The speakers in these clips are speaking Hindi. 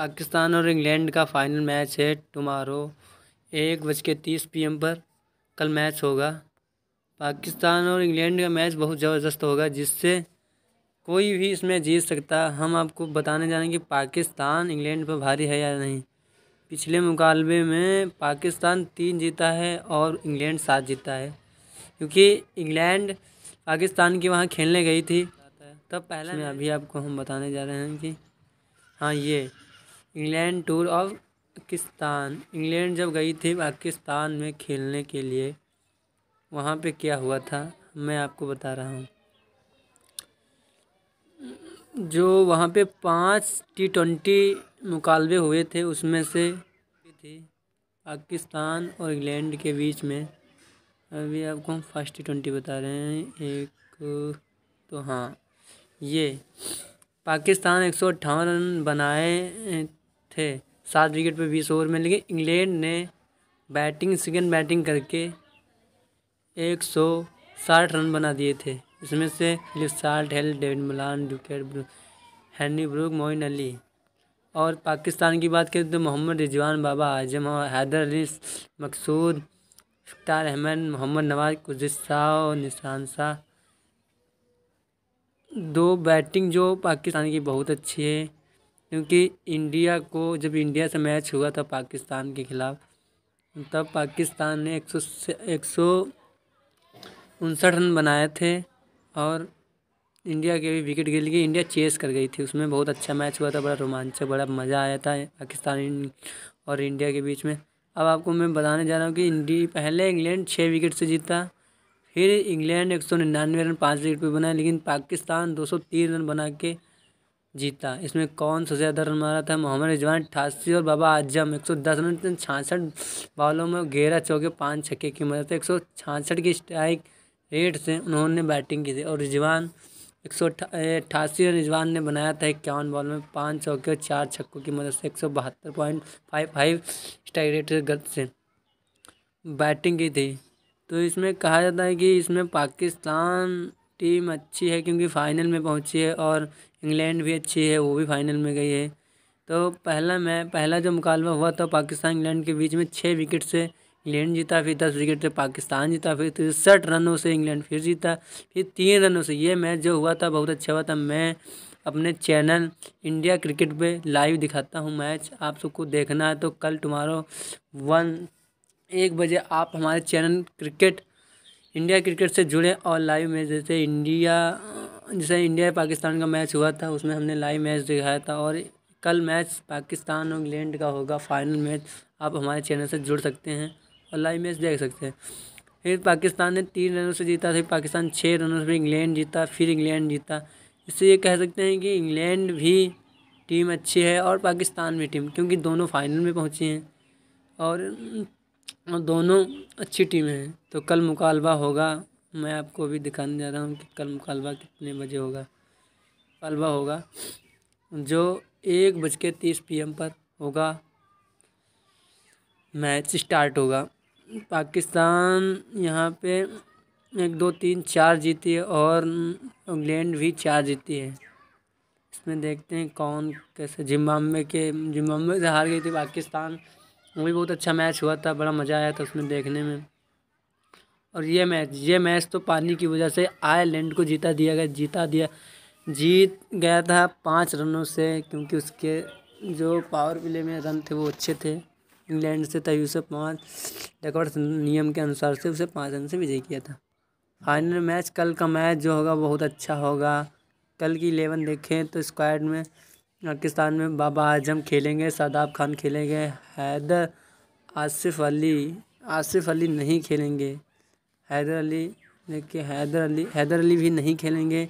पाकिस्तान और इंग्लैंड का फाइनल मैच है टुमारो एक बज के तीस पी पर कल मैच होगा पाकिस्तान और इंग्लैंड का मैच बहुत ज़बरदस्त होगा जिससे कोई भी इसमें जीत सकता हम आपको बताने जा रहे हैं कि पाकिस्तान इंग्लैंड पर भारी है या नहीं पिछले मुकाबले में पाकिस्तान तीन जीता है और इंग्लैंड सात जीता है क्योंकि इंग्लैंड पाकिस्तान के वहाँ खेलने गई थी तब पहले अभी आपको हम बताने जा रहे हैं कि हाँ ये England tour of Pakistan England जब गई थी पाकिस्तान में खेलने के लिए वहाँ पे क्या हुआ था मैं आपको बता रहा हूँ जो वहाँ पे पांच टी ट्वेंटी मुकालबे हुए थे उसमें से थी पाकिस्तान और इंग्लैंड के बीच में अभी आपको हम फर्स्ट टी ट्वेंटी बता रहे हैं एक तो हाँ ये पाकिस्तान एक सौ अट्ठावन रन बनाए थे सात विकेट पर बीस ओवर में लेकिन इंग्लैंड ने बैटिंग सेकेंड बैटिंग करके एक सौ साठ रन बना दिए थे इसमें से Philip Salt Hale David Malan Duckett Harry Brook Moin Ali और पाकिस्तान की बात करें तो मोहम्मद रिजवान बाबा आजम और हैदर अली मकसूद इफ्तार अहमद मोहम्मद नवाज कुजित शाह और निशान शाह दो बैटिंग जो पाकिस्तान की बहुत अच्छी है क्योंकि इंडिया को जब इंडिया से मैच हुआ था पाकिस्तान के खिलाफ तब पाकिस्तान ने एक सौ एक सौ उनसठ रन बनाए थे और इंडिया के भी विकेट गिर गई इंडिया चेस कर गई थी उसमें बहुत अच्छा मैच हुआ था बड़ा रोमांचक बड़ा मज़ा आया था पाकिस्तान और इंडिया के बीच में अब आपको मैं बताने जा रहा हूँ कि इंडी पहले इंग्लैंड छः विकेट से जीता फिर इंग्लैंड एक सौ निन्यानवे रन पाँच विकेट पर बनाए लेकिन पाकिस्तान दो सौ तीन रन बना के जीता इसमें कौन सबसे ज़्यादा रन मारा था मोहम्मद रिजवान अठासी और बाबा आजम एक सौ दस रन छियासठ बॉलों में ग्यारह चौके पाँच छक्के की मदद से एक सौ छियासठ की स्ट्राइक रेट से उन्होंने बैटिंग की थी और रिजवान एक सौ अट्ठासी रन रिजवान ने बनाया था इक्यावन बॉल में पाँच चौके और चार छक्कों की मदद से एक सौ बहत्तर point five five strike rate से गलत से बैटिंग की थी तो इसमें कहा जाता है कि इसमें पाकिस्तान टीम अच्छी है क्योंकि फाइनल में पहुंची है और इंग्लैंड भी अच्छी है वो भी फाइनल में गई है तो पहला मैं पहला जो मुकाबला हुआ था पाकिस्तान इंग्लैंड के बीच में छः विकेट से इंग्लैंड जीता फिर दस विकेट से पाकिस्तान जीता फिर तिरसठ तो रनों से इंग्लैंड फिर जीता फिर तीन रनों से ये मैच जो हुआ था बहुत अच्छा हुआ था मैं अपने चैनल इंडिया क्रिकेट पे लाइव दिखाता हूँ मैच आप सबको देखना है तो कल टुमारो वन एक बजे आप हमारे चैनल क्रिकेट इंडिया क्रिकेट से जुड़ें और लाइव मैच जैसे इंडिया जैसे इंडिया पाकिस्तान का मैच हुआ था उसमें हमने लाइव मैच दिखाया था और कल मैच पाकिस्तान और इंग्लैंड का होगा फाइनल मैच आप हमारे चैनल से जुड़ सकते हैं और लाइव मैच देख सकते हैं फिर पाकिस्तान ने तीन रनों से जीता फिर पाकिस्तान छः रनों से इंग्लैंड जीता फिर इंग्लैंड जीता इससे ये कह सकते हैं कि इंग्लैंड भी टीम अच्छी है और पाकिस्तान भी टीम क्योंकि दोनों फाइनल में पहुँची हैं और दोनों अच्छी टीमें हैं तो कल मुकालबा होगा मैं आपको अभी दिखाने जा रहा हूँ कि कल मुकालबा कितने बजे होगा मुकालबा होगा जो एक बज के तीस पी पर होगा मैच स्टार्ट होगा पाकिस्तान यहाँ पे एक दो तीन चार जीती है और इंग्लैंड भी चार जीती है इसमें देखते हैं कौन कैसे जिम्बाब्वे के जिम्बाब्वे से हार गई थी पाकिस्तान वो भी बहुत अच्छा मैच हुआ था बड़ा मज़ा आया था उसमें देखने में और ये मैच ये मैच तो पानी की वजह से आयरलैंड को जीता दिया गया जीता दिया जीत गया था पाँच रनों से क्योंकि उसके जो पावर प्ले में रन थे वो अच्छे थे इंग्लैंड से तय उसे पाँच रिकॉर्ड नियम के अनुसार से उसे पाँच रन से विजय किया था फाइनल मैच कल का मैच जो होगा बहुत अच्छा होगा कल की इलेवन देखें तो स्क्वाड में पाकिस्तान में बाबा आजम खेलेंगे शादाब खान खेलेंगे हैदर आसिफ अली आसिफ अली नहीं खेलेंगे हैदर अली देखिए हैदर अली हैदर अली भी नहीं खेलेंगे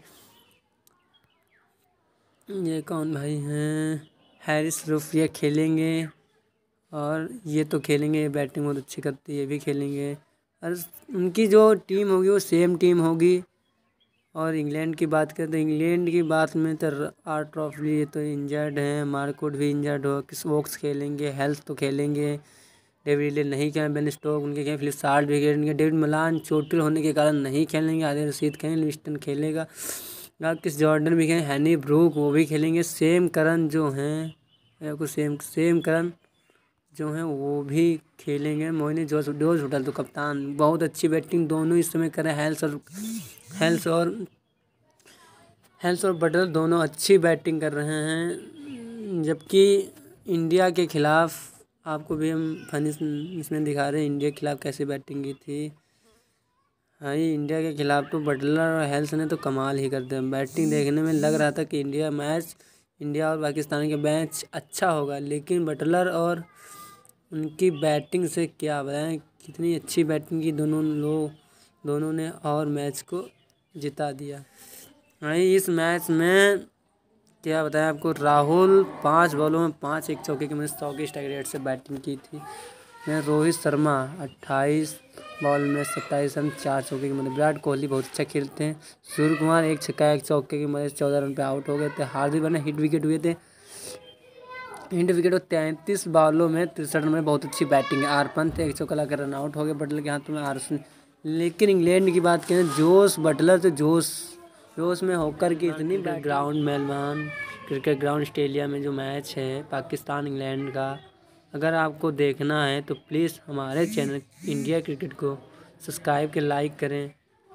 ये कौन भाई हैं हैरिस रूफिया खेलेंगे और ये तो खेलेंगे बैटिंग बहुत अच्छी करती है ये भी खेलेंगे और उनकी जो टीम होगी वो सेम टीम होगी और इंग्लैंड की बात करें तो इंग्लैंड की बात में तो आर्ट ऑफ ये तो इंजर्ड हैं मार्कोट भी इंजर्ड हो किस वॉक्स खेलेंगे हेल्थ तो खेलेंगे डेविड ले नहीं खेलें बेन स्टोक उनके खेल फिलिप साल्ट भी खेल उनके डेविड मलान चोटिल होने के कारण नहीं खेलेंगे आदिल रशीद खेलें लिस्टन खेलेगा किस जॉर्डन भी खेलें हैनी ब्रूक वो भी खेलेंगे सेम करण जो हैं आपको सेम सेम करण जो हैं वो भी खेलेंगे मोहिनी जोश जोश होटल तो कप्तान बहुत अच्छी बैटिंग दोनों इस समय करें हेल्स और हेल्स और हेल्स और बटल दोनों अच्छी बैटिंग कर रहे हैं जबकि इंडिया के खिलाफ आपको भी हम फनी इसमें दिखा रहे हैं इंडिया के खिलाफ कैसे बैटिंग की थी हाँ ये इंडिया के खिलाफ तो बटलर और हेल्स ने तो कमाल ही कर दिया बैटिंग देखने में लग रहा था कि इंडिया मैच इंडिया और पाकिस्तान के मैच अच्छा होगा लेकिन बटलर और उनकी बैटिंग से क्या बताएं कितनी अच्छी बैटिंग की दोनों लोग दोनों ने और मैच को जिता दिया हाँ इस मैच में क्या बताएं आपको राहुल पाँच बॉलों में पाँच एक चौके के मैंने सौ के स्ट्राइक रेट से बैटिंग की थी रोहित शर्मा अट्ठाईस बॉल में सत्ताईस रन चार चौके की मदद विराट कोहली बहुत अच्छा खेलते हैं सूर्य कुमार एक छक्का एक चौके की मदद चौदह रन पे आउट हो गए थे हार्दिक बने हिट विकेट हुए थे हिट विकेट और तैंतीस बॉलों में तिरसठ रन में बहुत अच्छी बैटिंग है आर पंत एक चौका के रन आउट हो गए बटलर के हाथ में आर लेकिन इंग्लैंड की बात करें जोश बटलर तो जोश फिर उसमें होकर के इतनी ground Melbourne cricket ground Australia में जो मैच है पाकिस्तान इंग्लैंड का अगर आपको देखना है तो प्लीज़ हमारे चैनल इंडिया क्रिकेट को सब्सक्राइब के लाइक करें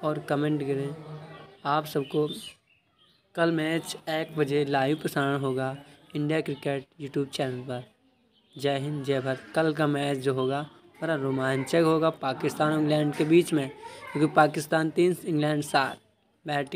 और कमेंट करें आप सबको कल मैच एक बजे लाइव प्रसारण होगा इंडिया क्रिकेट यूट्यूब चैनल पर जय हिंद जय भारत कल का मैच जो होगा बड़ा रोमांचक होगा पाकिस्तान और इंग्लैंड के बीच में क्योंकि पाकिस्तान तीन इंग्लैंड सात बैटिंग